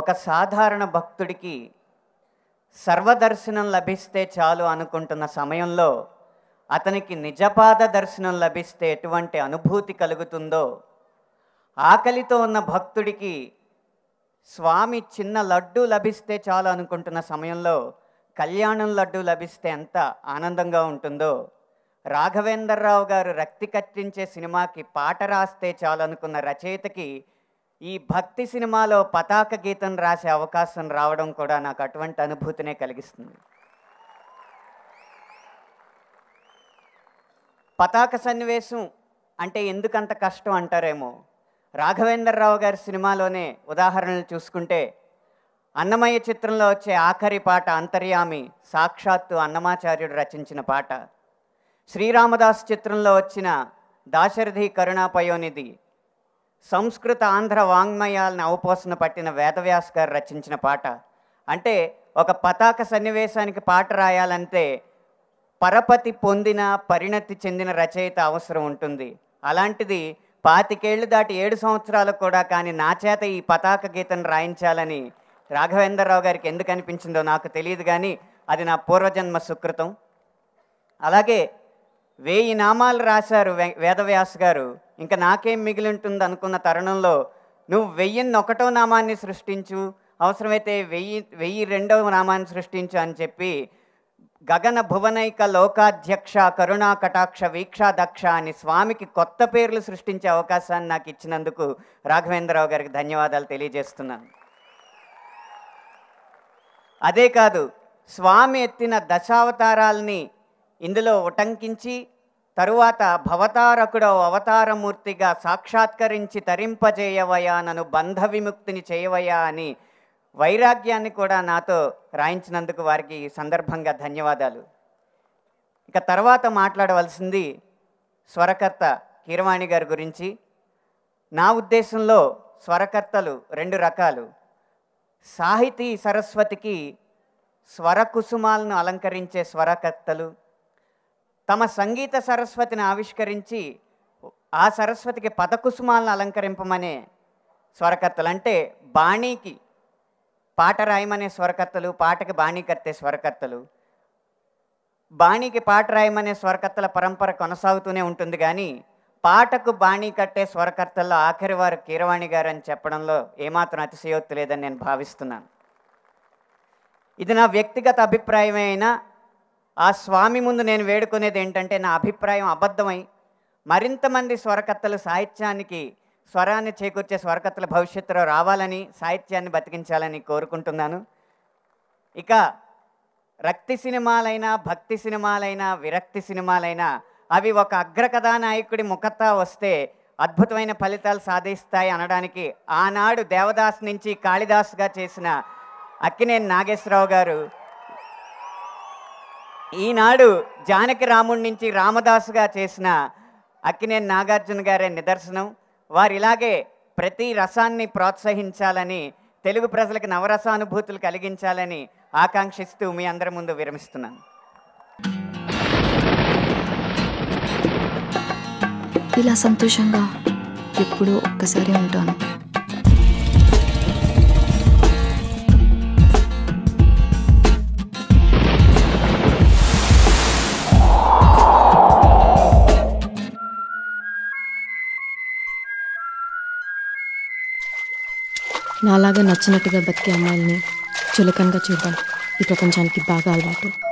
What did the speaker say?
ఒక సాధారణ భక్తుడికి సర్వదర్శనం లభిస్తే చాలు అనుకుంటున్న సమయంలో అతనికి నిజపాద దర్శనం లభిస్తే ఎటువంటి అనుభూతి కలుగుతుందో ఆకలితో ఉన్న భక్తుడికి స్వామి చిన్న లడ్డు లభిస్తే చాలు అనుకుంటున్న సమయంలో కళ్యాణం లడ్డు లభిస్తే ఎంత ఆనందంగా ఉంటుందో రావు గారు రక్తి కట్టించే సినిమాకి పాట రాస్తే చాలనుకున్న రచయితకి ఈ భక్తి సినిమాలో పతాక గీతం రాసే అవకాశం రావడం కూడా నాకు అటువంటి అనుభూతినే కలిగిస్తుంది పతాక సన్నివేశం అంటే ఎందుకంత కష్టం అంటారేమో రాఘవేంద్రరావు గారి సినిమాలోనే ఉదాహరణలు చూసుకుంటే అన్నమయ్య చిత్రంలో వచ్చే ఆఖరి పాట అంతర్యామి సాక్షాత్తు అన్నమాచార్యుడు రచించిన పాట శ్రీరామదాస్ చిత్రంలో వచ్చిన దాశరథి కరుణాపయోనిధి సంస్కృత ఆంధ్ర వాంగ్మయాలను అవపోసన పట్టిన వేదవ్యాస్ గారు రచించిన పాట అంటే ఒక పతాక సన్నివేశానికి పాట రాయాలంటే పరపతి పొందిన పరిణతి చెందిన రచయిత అవసరం ఉంటుంది అలాంటిది పాతికేళ్లు దాటి ఏడు సంవత్సరాలు కూడా కానీ నా చేత ఈ పతాక గీతను రాయించాలని రాఘవేంద్రరావు గారికి ఎందుకు అనిపించిందో నాకు తెలియదు కానీ అది నా పూర్వజన్మ సుకృతం అలాగే వేయి నామాలు రాశారు వేదవ్యాస్ గారు ఇంకా నాకేం మిగిలి ఉంటుంది అనుకున్న తరుణంలో నువ్వు వెయ్యిన్ని ఒకటో నామాన్ని సృష్టించు అవసరమైతే వెయ్యి వెయ్యి రెండవ నామాన్ని సృష్టించు అని చెప్పి గగన భువనైక లోకాధ్యక్ష కరుణా కటాక్ష వీక్షా దక్ష అని స్వామికి కొత్త పేర్లు సృష్టించే అవకాశాన్ని నాకు ఇచ్చినందుకు రాఘవేంద్రరావు గారికి ధన్యవాదాలు తెలియజేస్తున్నాను అదే కాదు స్వామి ఎత్తిన దశావతారాల్ని ఇందులో ఉటంకించి తరువాత భవతారకుడో అవతారమూర్తిగా సాక్షాత్కరించి తరింపజేయవయా నన్ను బంధ విముక్తిని చేయవయా అని వైరాగ్యాన్ని కూడా నాతో రాయించినందుకు వారికి ఈ సందర్భంగా ధన్యవాదాలు ఇక తర్వాత మాట్లాడవలసింది స్వరకర్త కీరవాణి గారి గురించి నా ఉద్దేశంలో స్వరకర్తలు రెండు రకాలు సాహితీ సరస్వతికి స్వరకుసుమాలను అలంకరించే స్వరకర్తలు తమ సంగీత సరస్వతిని ఆవిష్కరించి ఆ సరస్వతికి పదకుసుమాలను అలంకరింపమనే స్వరకర్తలు అంటే బాణీకి పాట రాయమనే స్వరకర్తలు పాటకి బాణీ కత్తే స్వరకర్తలు బాణీకి పాట రాయమనే స్వరకర్తల పరంపర కొనసాగుతూనే ఉంటుంది కానీ పాటకు బాణీ కట్టే స్వరకర్తల్లో ఆఖరి వారు కీరవాణి గారు అని చెప్పడంలో ఏమాత్రం అతిశయోక్తి లేదని నేను భావిస్తున్నాను ఇది నా వ్యక్తిగత అభిప్రాయమే అయినా ఆ స్వామి ముందు నేను వేడుకునేది ఏంటంటే నా అభిప్రాయం అబద్ధమై మరింతమంది స్వరకర్తలు సాహిత్యానికి స్వరాన్ని చేకూర్చే స్వరకర్తల భవిష్యత్తులో రావాలని సాహిత్యాన్ని బతికించాలని కోరుకుంటున్నాను ఇక రక్తి సినిమాలైనా భక్తి సినిమాలైనా విరక్తి సినిమాలైనా అవి ఒక అగ్రకథా నాయకుడి వస్తే అద్భుతమైన ఫలితాలు సాధిస్తాయి అనడానికి ఆనాడు దేవదాస్ నుంచి కాళిదాస్గా చేసిన అక్కినేని నాగేశ్వరరావు గారు ఈనాడు జానకి రాముడి నుంచి రామదాసుగా చేసిన అక్కినే నాగార్జున గారే నిదర్శనం వారు ఇలాగే ప్రతి రసాన్ని ప్రోత్సహించాలని తెలుగు ప్రజలకు నవరసానుభూతులు కలిగించాలని ఆకాంక్షిస్తూ మీ అందరి ముందు విరమిస్తున్నాను ఇలా సంతోషంగా ఎప్పుడూ ఒక్కసారి ఉంటాను నాలాగా నచ్చినట్టుగా బతికే అమ్మాయిల్ని చులకంగా చూద్దాం ఈ ప్రపంచానికి బాగా అలవాటు